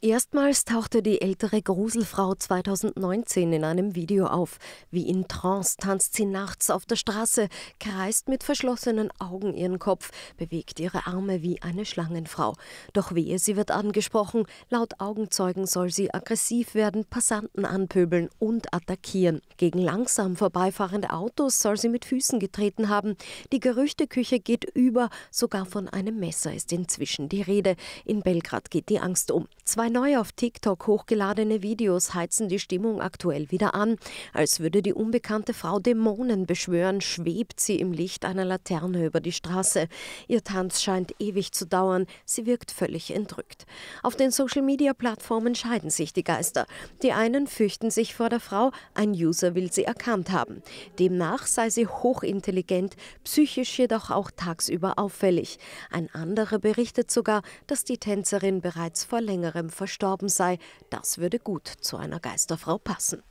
Erstmals tauchte die ältere Gruselfrau 2019 in einem Video auf. Wie in Trance tanzt sie nachts auf der Straße, kreist mit verschlossenen Augen ihren Kopf, bewegt ihre Arme wie eine Schlangenfrau. Doch wehe, sie wird angesprochen. Laut Augenzeugen soll sie aggressiv werden, Passanten anpöbeln und attackieren. Gegen langsam vorbeifahrende Autos soll sie mit Füßen getreten haben. Die Gerüchteküche geht über, sogar von einem Messer ist inzwischen die Rede. In Belgrad geht die Angst um. Zwei Zwei neu auf TikTok hochgeladene Videos heizen die Stimmung aktuell wieder an. Als würde die unbekannte Frau Dämonen beschwören, schwebt sie im Licht einer Laterne über die Straße. Ihr Tanz scheint ewig zu dauern, sie wirkt völlig entrückt. Auf den Social-Media-Plattformen scheiden sich die Geister. Die einen fürchten sich vor der Frau, ein User will sie erkannt haben. Demnach sei sie hochintelligent, psychisch jedoch auch tagsüber auffällig. Ein anderer berichtet sogar, dass die Tänzerin bereits vor längerem verstorben sei, das würde gut zu einer Geisterfrau passen.